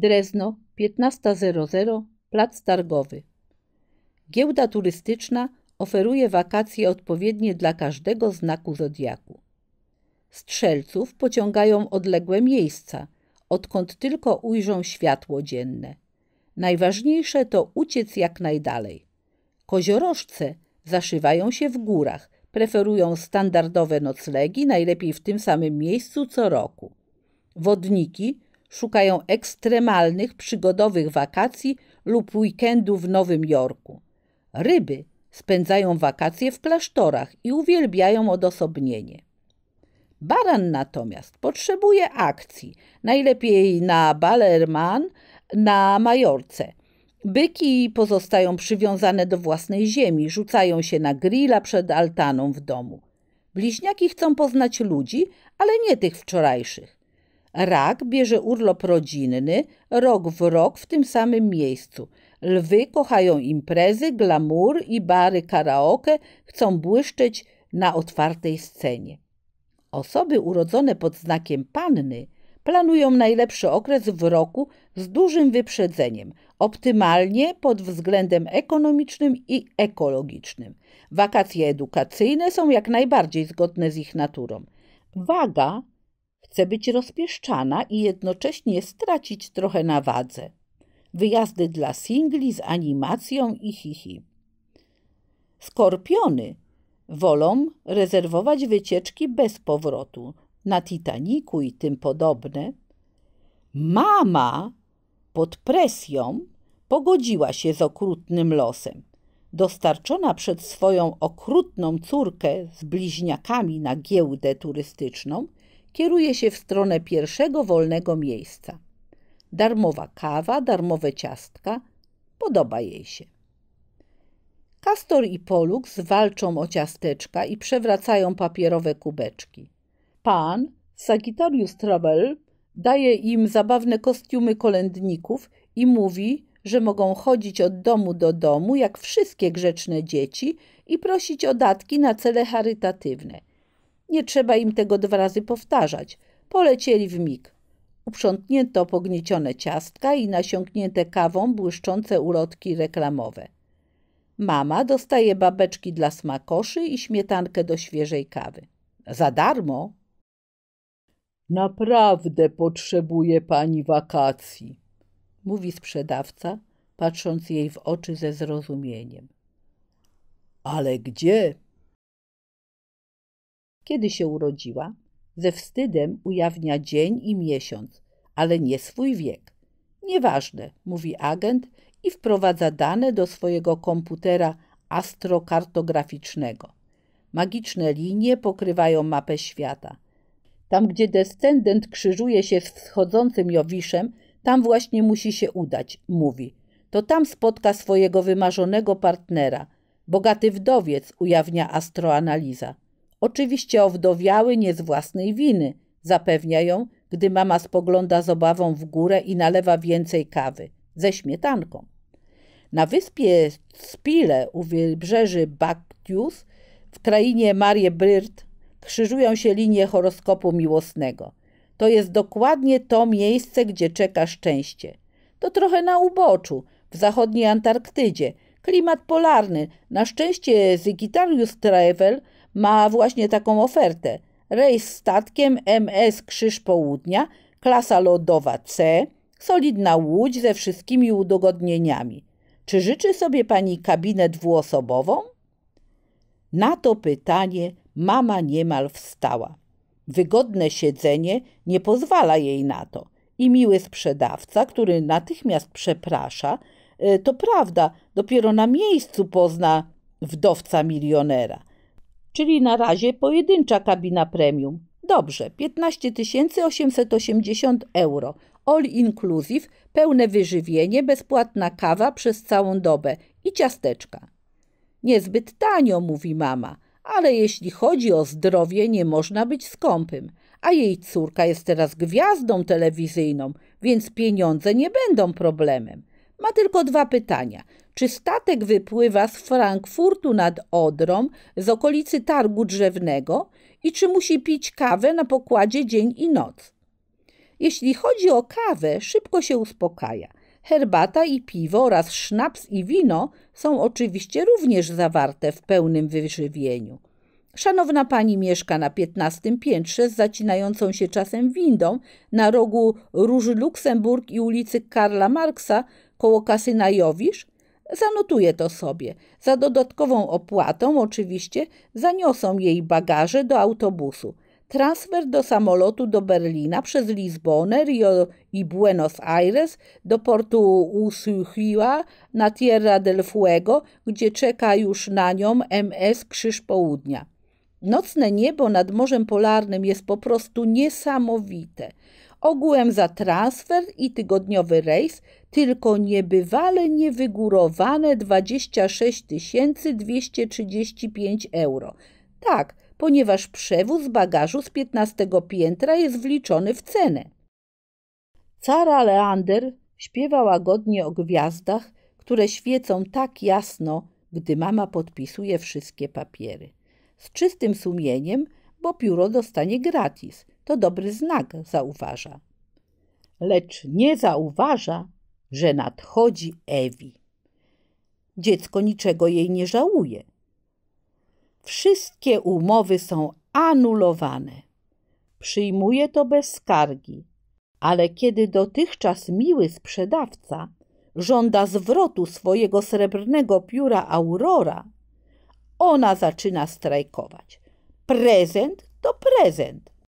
Drezno 15.00 Plac Targowy. Giełda turystyczna oferuje wakacje odpowiednie dla każdego znaku zodiaku. Strzelców pociągają odległe miejsca, odkąd tylko ujrzą światło dzienne. Najważniejsze to uciec jak najdalej. Koziorożce zaszywają się w górach, preferują standardowe noclegi, najlepiej w tym samym miejscu co roku. Wodniki szukają ekstremalnych, przygodowych wakacji lub weekendu w Nowym Jorku. Ryby spędzają wakacje w klasztorach i uwielbiają odosobnienie. Baran natomiast potrzebuje akcji, najlepiej na Balerman, na Majorce. Byki pozostają przywiązane do własnej ziemi, rzucają się na grilla przed altaną w domu. Bliźniaki chcą poznać ludzi, ale nie tych wczorajszych. Rak bierze urlop rodzinny rok w rok w tym samym miejscu. Lwy kochają imprezy, glamour i bary karaoke, chcą błyszczeć na otwartej scenie. Osoby urodzone pod znakiem panny planują najlepszy okres w roku z dużym wyprzedzeniem, optymalnie pod względem ekonomicznym i ekologicznym. Wakacje edukacyjne są jak najbardziej zgodne z ich naturą. Waga Chce być rozpieszczana i jednocześnie stracić trochę na wadze. Wyjazdy dla singli z animacją i hihi. Skorpiony wolą rezerwować wycieczki bez powrotu, na Titaniku i tym podobne. Mama pod presją pogodziła się z okrutnym losem. Dostarczona przed swoją okrutną córkę z bliźniakami na giełdę turystyczną, kieruje się w stronę pierwszego wolnego miejsca. Darmowa kawa, darmowe ciastka, podoba jej się. Kastor i Pollux walczą o ciasteczka i przewracają papierowe kubeczki. Pan, Sagittarius Travel, daje im zabawne kostiumy kolędników i mówi, że mogą chodzić od domu do domu, jak wszystkie grzeczne dzieci, i prosić o datki na cele charytatywne. Nie trzeba im tego dwa razy powtarzać. Polecieli w mig. Uprzątnięto pogniecione ciastka i nasiąknięte kawą błyszczące ulotki reklamowe. Mama dostaje babeczki dla smakoszy i śmietankę do świeżej kawy. Za darmo? Naprawdę potrzebuje pani wakacji, mówi sprzedawca, patrząc jej w oczy ze zrozumieniem. Ale gdzie? kiedy się urodziła. Ze wstydem ujawnia dzień i miesiąc, ale nie swój wiek. Nieważne, mówi agent i wprowadza dane do swojego komputera astrokartograficznego. Magiczne linie pokrywają mapę świata. Tam, gdzie descendent krzyżuje się z wschodzącym Jowiszem, tam właśnie musi się udać, mówi. To tam spotka swojego wymarzonego partnera. Bogaty wdowiec, ujawnia astroanaliza. Oczywiście owdowiały nie z własnej winy, zapewnia ją, gdy mama spogląda z obawą w górę i nalewa więcej kawy ze śmietanką. Na wyspie Spile u wybrzeży Baktius w krainie Marie Bryrt krzyżują się linie horoskopu miłosnego. To jest dokładnie to miejsce, gdzie czeka szczęście. To trochę na uboczu, w zachodniej Antarktydzie. Klimat polarny. Na szczęście Zygitarius Travel – ma właśnie taką ofertę. Rejs statkiem MS Krzyż Południa, klasa lodowa C, solidna łódź ze wszystkimi udogodnieniami. Czy życzy sobie pani kabinet dwuosobową? Na to pytanie mama niemal wstała. Wygodne siedzenie nie pozwala jej na to. I miły sprzedawca, który natychmiast przeprasza, y, to prawda, dopiero na miejscu pozna wdowca milionera czyli na razie pojedyncza kabina premium. Dobrze, 15 880 euro. All inclusive, pełne wyżywienie, bezpłatna kawa przez całą dobę i ciasteczka. Niezbyt tanio, mówi mama, ale jeśli chodzi o zdrowie, nie można być skąpym. A jej córka jest teraz gwiazdą telewizyjną, więc pieniądze nie będą problemem. Ma tylko dwa pytania. Czy statek wypływa z Frankfurtu nad Odrą, z okolicy targu drzewnego i czy musi pić kawę na pokładzie dzień i noc? Jeśli chodzi o kawę, szybko się uspokaja. Herbata i piwo oraz sznaps i wino są oczywiście również zawarte w pełnym wyżywieniu. Szanowna pani mieszka na piętnastym piętrze z zacinającą się czasem windą na rogu Róży Luksemburg i ulicy Karla Marksa koło kasy na Jowisz? Zanotuję to sobie. Za dodatkową opłatą, oczywiście, zaniosą jej bagaże do autobusu. Transfer do samolotu do Berlina przez Lizbonę, Rio i Buenos Aires do portu Usuchiła na Tierra del Fuego, gdzie czeka już na nią MS Krzyż Południa. Nocne niebo nad Morzem Polarnym jest po prostu niesamowite. Ogółem za transfer i tygodniowy rejs tylko niebywale niewygórowane 26 235 euro. Tak, ponieważ przewóz bagażu z 15 piętra jest wliczony w cenę. Cara Leander śpiewa łagodnie o gwiazdach, które świecą tak jasno, gdy mama podpisuje wszystkie papiery. Z czystym sumieniem, bo pióro dostanie gratis – to dobry znak, zauważa. Lecz nie zauważa, że nadchodzi Ewi. Dziecko niczego jej nie żałuje. Wszystkie umowy są anulowane. Przyjmuje to bez skargi, ale kiedy dotychczas miły sprzedawca żąda zwrotu swojego srebrnego pióra Aurora, ona zaczyna strajkować. Prezent to prezent,